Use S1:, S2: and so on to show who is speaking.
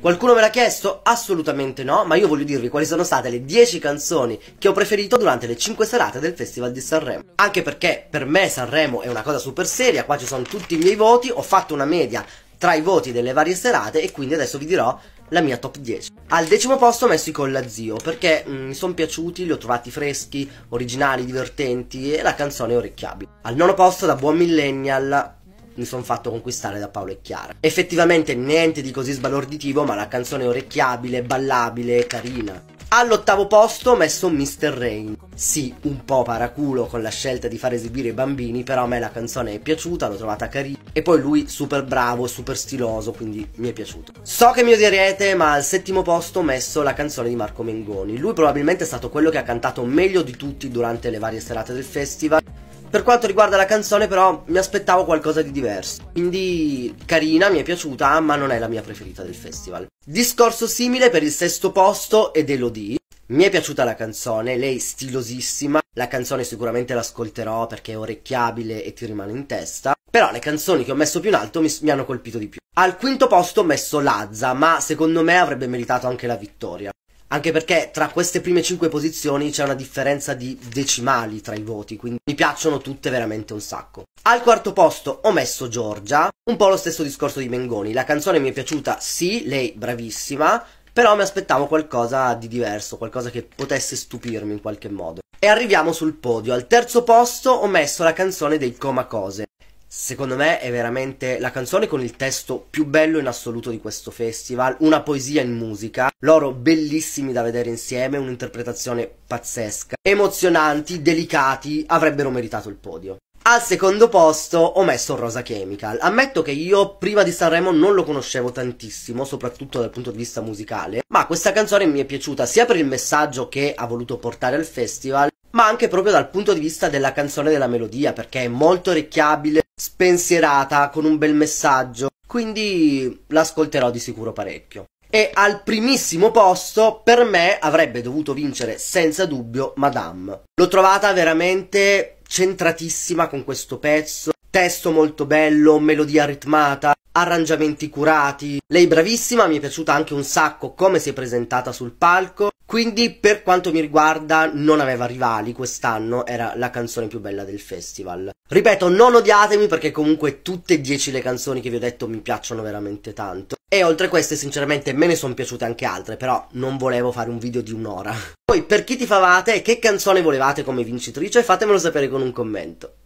S1: Qualcuno me l'ha chiesto? Assolutamente no, ma io voglio dirvi quali sono state le 10 canzoni che ho preferito durante le 5 serate del Festival di Sanremo. Anche perché per me Sanremo è una cosa super seria, qua ci sono tutti i miei voti, ho fatto una media tra i voti delle varie serate e quindi adesso vi dirò la mia top 10. Al decimo posto ho messo i Colla Zio perché mh, mm, mi sono piaciuti, li ho trovati freschi, originali, divertenti e la canzone è orecchiabile. Al nono posto da Buon Millennial mi sono fatto conquistare da Paolo e Chiara. Effettivamente niente di così sbalorditivo, ma la canzone è orecchiabile, ballabile e carina. All'ottavo posto ho messo Mr. Rain. Sì, un po' paraculo con la scelta di far esibire i bambini, però a me la canzone è piaciuta, l'ho trovata carina. E poi lui super bravo, super stiloso, quindi mi è piaciuto. So che mi odierete, ma al settimo posto ho messo la canzone di Marco Mengoni. Lui probabilmente è stato quello che ha cantato meglio di tutti durante le varie serate del festival. Per quanto riguarda la canzone però mi aspettavo qualcosa di diverso, quindi carina, mi è piaciuta, ma non è la mia preferita del festival. Discorso simile per il sesto posto ed Elodie. Mi è piaciuta la canzone, lei è stilosissima, la canzone sicuramente l'ascolterò perché è orecchiabile e ti rimane in testa, però le canzoni che ho messo più in alto mi, mi hanno colpito di più. Al quinto posto ho messo Lazza, ma secondo me avrebbe meritato anche la vittoria anche perché tra queste prime 5 posizioni c'è una differenza di decimali tra i voti, quindi mi piacciono tutte veramente un sacco. Al quarto posto ho messo Giorgia, un po' lo stesso discorso di Mengoni, la canzone mi è piaciuta, sì, lei bravissima, però mi aspettavo qualcosa di diverso, qualcosa che potesse stupirmi in qualche modo. E arriviamo sul podio, al terzo posto ho messo la canzone dei Comacose, secondo me è veramente la canzone con il testo più bello in assoluto di questo festival, una poesia in musica, loro bellissimi da vedere insieme, un'interpretazione pazzesca, emozionanti, delicati, avrebbero meritato il podio. Al secondo posto ho messo Rosa Chemical. Ammetto che io prima di Sanremo non lo conoscevo tantissimo, soprattutto dal punto di vista musicale, ma questa canzone mi è piaciuta sia per il messaggio che ha voluto portare al festival, ma anche proprio dal punto di vista della canzone e della melodia, perché è molto orecchiabile, spensierata, con un bel messaggio, quindi l'ascolterò di sicuro parecchio. E al primissimo posto, per me, avrebbe dovuto vincere senza dubbio Madame. L'ho trovata veramente centratissima con questo pezzo, testo molto bello, melodia ritmata, arrangiamenti curati. Lei bravissima, mi è piaciuta anche un sacco come si è presentata sul palco quindi, per quanto mi riguarda, non aveva rivali quest'anno, era la canzone più bella del festival. Ripeto, non odiatemi perché comunque tutte e dieci le canzoni che vi ho detto mi piacciono veramente tanto. E oltre a queste, sinceramente, me ne sono piaciute anche altre, però non volevo fare un video di un'ora. Poi, per chi ti favate e che canzone volevate come vincitrice, fatemelo sapere con un commento.